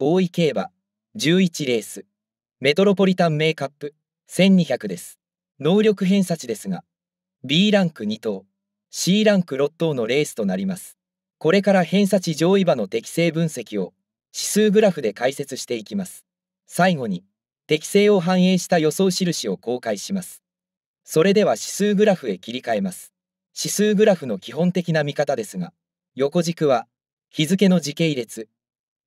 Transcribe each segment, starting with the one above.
大井競馬11レースメトロポリタンメイカップ1200です能力偏差値ですが B ランク2頭 C ランク6頭のレースとなりますこれから偏差値上位馬の適正分析を指数グラフで解説していきます最後に適正を反映した予想印を公開しますそれでは指数グラフへ切り替えます指数グラフの基本的な見方ですが横軸は日付の時系列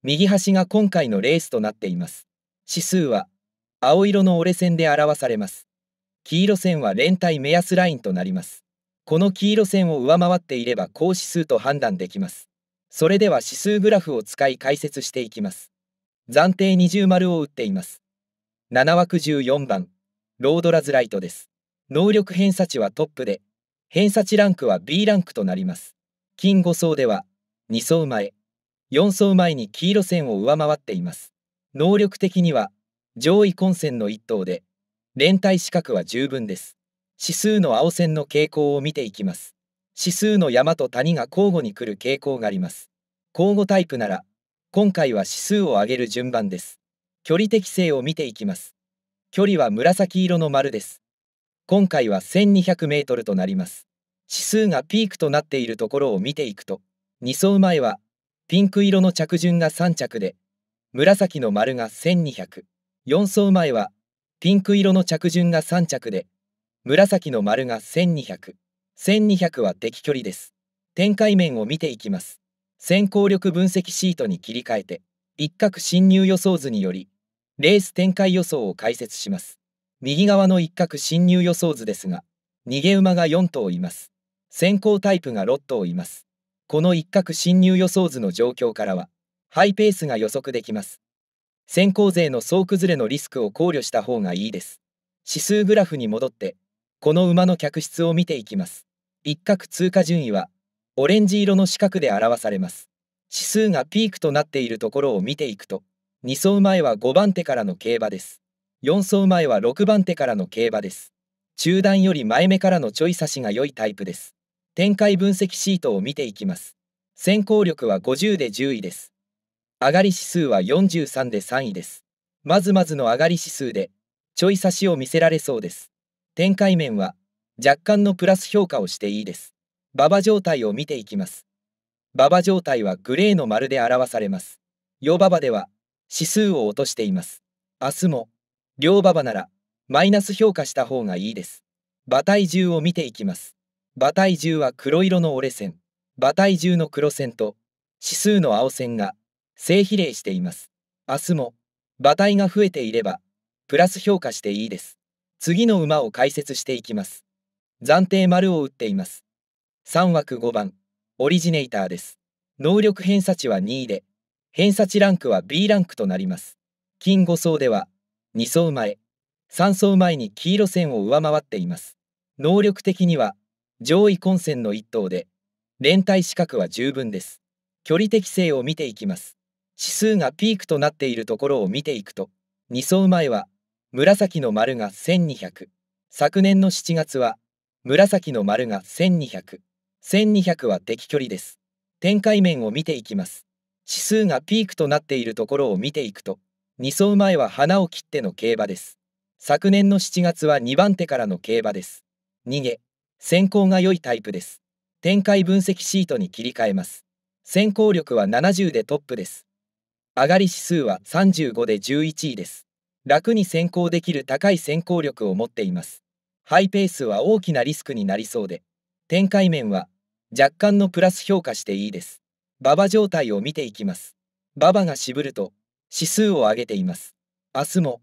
右端が今回のレースとなっています。指数は青色の折れ線で表されます。黄色線は連帯目安ラインとなります。この黄色線を上回っていれば高指数と判断できます。それでは指数グラフを使い解説していきます。暫定二重丸を打っています。7枠14番、ロードラズライトです。能力偏差値はトップで、偏差値ランクは B ランクとなります。金5層では、2層前、4走前に黄色線を上回っています。能力的には上位混戦の1頭で、連帯資格は十分です。指数の青線の傾向を見ていきます。指数の山と谷が交互に来る傾向があります。交互タイプなら、今回は指数を上げる順番です。距離適正を見ていきます。距離は紫色の丸です。今回は1200メートルとなります。指数がピークとなっているところを見ていくと、2走前はピンク色の着順が3着で紫の丸が1200 4層前はピンク色の着順が3着で紫の丸が1200 1200は敵距離です展開面を見ていきます先行力分析シートに切り替えて一角侵入予想図によりレース展開予想を解説します右側の一角侵入予想図ですが逃げ馬が4頭います先行タイプが6頭いますこの一角侵入予想図の状況からは、ハイペースが予測できます。先行勢の総崩れのリスクを考慮した方がいいです。指数グラフに戻って、この馬の客室を見ていきます。一角通過順位は、オレンジ色の四角で表されます。指数がピークとなっているところを見ていくと、2走前は5番手からの競馬です。4走前は6番手からの競馬です。中段より前目からのちょい差しが良いタイプです。展開分析シートを見ていきます。先行力は50で10位です。上がり指数は43で3位です。まずまずの上がり指数で、ちょい差しを見せられそうです。展開面は、若干のプラス評価をしていいです。馬場状態を見ていきます。馬場状態はグレーの丸で表されます。両馬場では、指数を落としています。明日も、両馬場なら、マイナス評価した方がいいです。馬体重を見ていきます。馬体重は黒色の折れ線、馬体重の黒線と指数の青線が正比例しています。明日も馬体が増えていればプラス評価していいです。次の馬を解説していきます。暫定丸を打っています。3枠5番、オリジネーターです。能力偏差値は2位で、偏差値ランクは B ランクとなります。金5層では、2層前、3層前に黄色線を上回っています。能力的には、上位混戦の1等で、連帯資格は十分です。距離適性を見ていきます。指数がピークとなっているところを見ていくと、2走前は、紫の丸が1200。昨年の7月は、紫の丸が1200。1200は敵距離です。展開面を見ていきます。指数がピークとなっているところを見ていくと、2走前は花を切っての競馬です。昨年の7月は2番手からの競馬です。逃げ、先行が良いタイプです。展開分析シートに切り替えます。先行力は70でトップです。上がり指数は35で11位です。楽に先行できる高い先行力を持っています。ハイペースは大きなリスクになりそうで、展開面は若干のプラス評価していいです。馬場状態を見ていきます。馬場が渋ると指数を上げています。明日も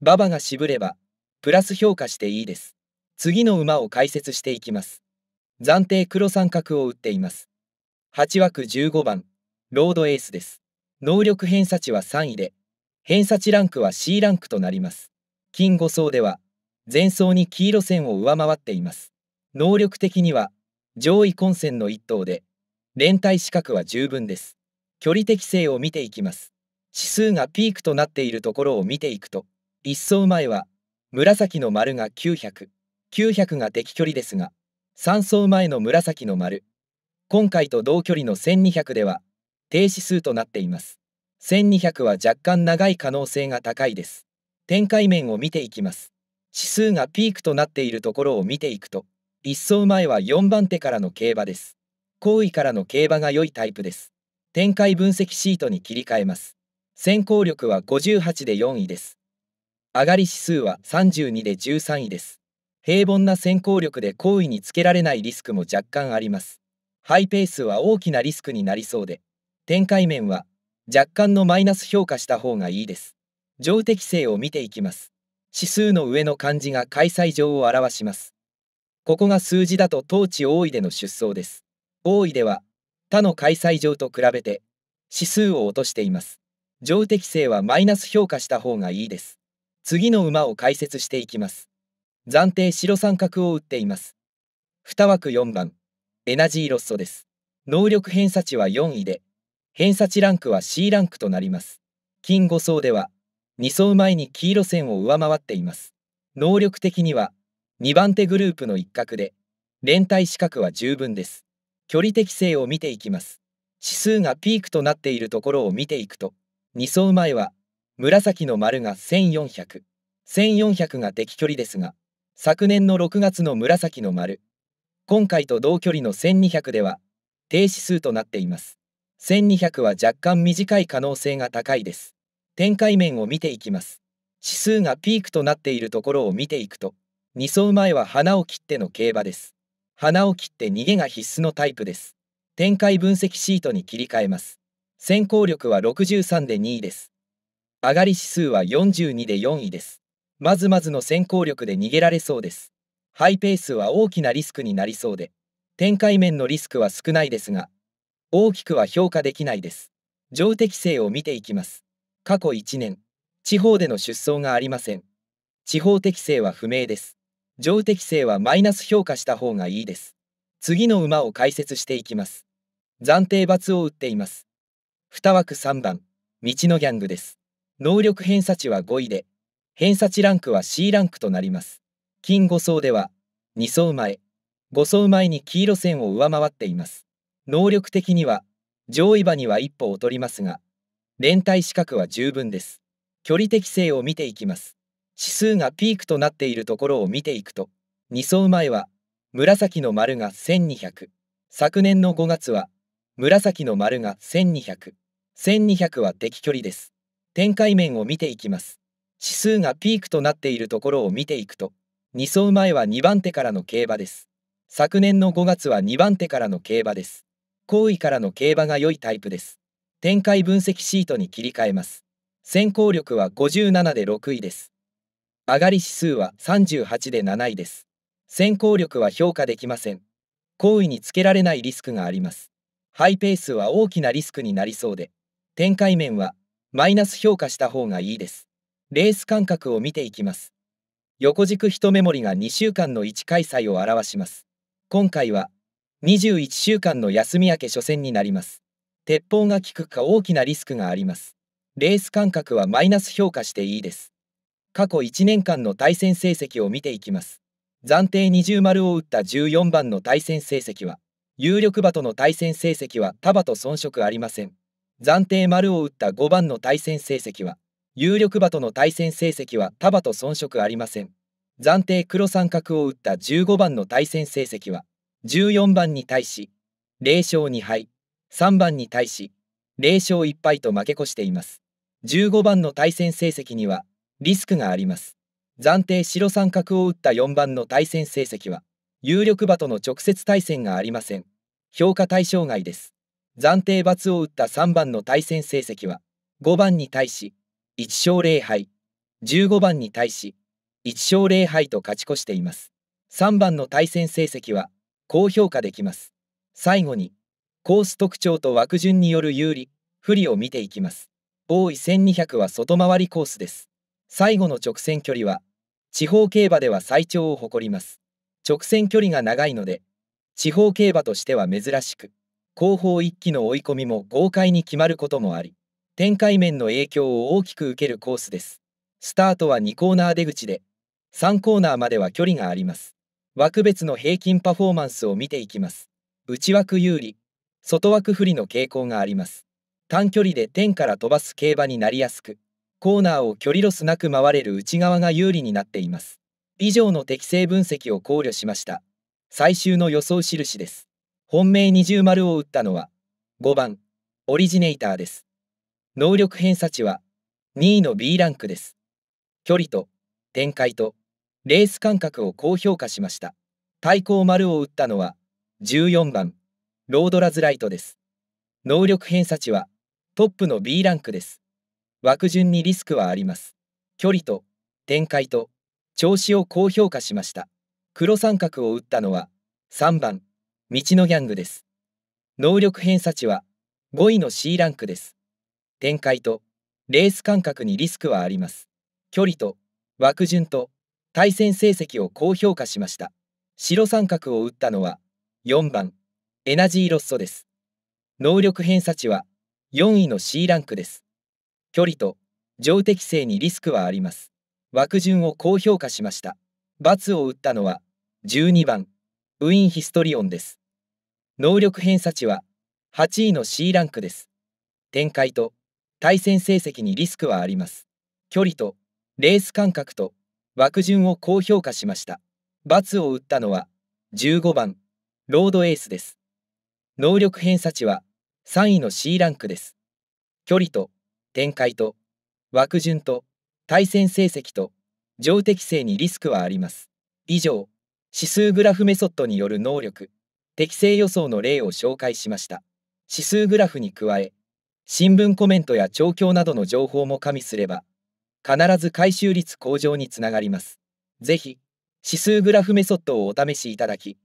馬場が渋ればプラス評価していいです。次の馬を解説していきます。暫定黒三角を打っています。8枠15番、ロードエースです。能力偏差値は3位で、偏差値ランクは C ランクとなります。金5層では、前走に黄色線を上回っています。能力的には、上位混戦の1等で、連帯資格は十分です。距離適性を見ていきます。指数がピークとなっているところを見ていくと、1走前は、紫の丸が900、900が敵距離ですが、3走前の紫の丸、今回と同距離の1200では、停止数となっています。1200は若干長い可能性が高いです。展開面を見ていきます。指数がピークとなっているところを見ていくと、1走前は4番手からの競馬です。後位からの競馬が良いタイプです。展開分析シートに切り替えます。先行力は58で4位です。上がり指数は32で13位です。平凡な先行力で好意につけられないリスクも若干あります。ハイペースは大きなリスクになりそうで、展開面は若干のマイナス評価した方がいいです。上適性を見ていきます。指数の上の漢字が開催上を表します。ここが数字だと当地多いでの出走です。多いでは他の開催上と比べて指数を落としています。上適性はマイナス評価した方がいいです。次の馬を解説していきます。暫定白三角を打っています。2枠4番、エナジーロッソです。能力偏差値は4位で、偏差値ランクは C ランクとなります。金5層では、2層前に黄色線を上回っています。能力的には、2番手グループの一角で、連帯資格は十分です。距離適性を見ていきます。指数がピークとなっているところを見ていくと、2層前は、紫の丸が1400、1400が適距離ですが、昨年の6月の紫の丸今回と同距離の1200では低指数となっています1200は若干短い可能性が高いです展開面を見ていきます指数がピークとなっているところを見ていくと2走前は花を切っての競馬です花を切って逃げが必須のタイプです展開分析シートに切り替えます先行力は63で2位です上がり指数は42で4位ですまずまずの先行力で逃げられそうです。ハイペースは大きなリスクになりそうで、展開面のリスクは少ないですが、大きくは評価できないです。上適性を見ていきます。過去1年、地方での出走がありません。地方適性は不明です。上適性はマイナス評価した方がいいです。次の馬を解説していきます。暫定罰を打っています。2枠3番、道のギャングです。能力偏差値は5位で、偏差値ランクは C ランクとなります。金5層では、2層前、5層前に黄色線を上回っています。能力的には、上位馬には一歩劣りますが、連帯資格は十分です。距離適性を見ていきます。指数がピークとなっているところを見ていくと、2層前は、紫の丸が1200。昨年の5月は、紫の丸が1200。1200は敵距離です。展開面を見ていきます。指数がピークとなっているところを見ていくと、2走前は2番手からの競馬です。昨年の5月は2番手からの競馬です。後位からの競馬が良いタイプです。展開分析シートに切り替えます。先行力は57で6位です。上がり指数は38で7位です。先行力は評価できません。行為につけられないリスクがあります。ハイペースは大きなリスクになりそうで、展開面はマイナス評価した方がいいです。レース間隔を見ていきます。横軸一目盛りが2週間の1開催を表します。今回は21週間の休み明け初戦になります。鉄砲が効くか大きなリスクがあります。レース間隔はマイナス評価していいです。過去1年間の対戦成績を見ていきます。暫定20丸を打った14番の対戦成績は、有力馬との対戦成績は束と遜色ありません。暫定丸を打った5番の対戦成績は、有力馬との対戦成績は他馬と遜色ありません。暫定黒三角を打った15番の対戦成績は、14番に対し、0勝2敗、3番に対し、0勝1敗と負け越しています。15番の対戦成績には、リスクがあります。暫定白三角を打った4番の対戦成績は、有力馬との直接対戦がありません。評価対象外です。暫定罰を打った3番の対戦成績は、5番に対し、1勝0敗15番に対し1勝0敗と勝ち越しています3番の対戦成績は高評価できます最後にコース特徴と枠順による有利不利を見ていきます大井1200は外回りコースです最後の直線距離は地方競馬では最長を誇ります直線距離が長いので地方競馬としては珍しく後方1期の追い込みも豪快に決まることもあり展開面の影響を大きく受けるコースです。スタートは2コーナー出口で、3コーナーまでは距離があります。枠別の平均パフォーマンスを見ていきます。内枠有利、外枠不利の傾向があります。短距離で天から飛ばす競馬になりやすく、コーナーを距離ロスなく回れる内側が有利になっています。以上の適正分析を考慮しました。最終の予想印です。本命二重丸を打ったのは、5番、オリジネーターです。能力偏差値は2位の B ランクです。距離と展開とレース間隔を高評価しました。対抗丸を打ったのは14番ロードラズライトです。能力偏差値はトップの B ランクです。枠順にリスクはあります。距離と展開と調子を高評価しました。黒三角を打ったのは3番道のギャングです。能力偏差値は5位の C ランクです。展開とレース間隔にリスクはあります。距離と枠順と対戦成績を高評価しました。白三角を打ったのは4番エナジーロッソです。能力偏差値は4位の C ランクです。距離と上適性にリスクはあります。枠順を高評価しました。×を打ったのは12番ウィンヒストリオンです。能力偏差値は8位の C ランクです。展開と対戦成績にリスクはあります。距離とレース間隔と枠順を高評価しました。罰を打ったのは15番ロードエースです。能力偏差値は3位の C ランクです。距離と展開と枠順と対戦成績と上適性にリスクはあります。以上、指数グラフメソッドによる能力、適正予想の例を紹介しました。指数グラフに加え、新聞コメントや調教などの情報も加味すれば、必ず回収率向上につながります。是非指数グラフメソッドをお試しいただき、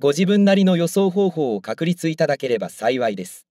ご自分なりの予想方法を確立いただければ幸いです。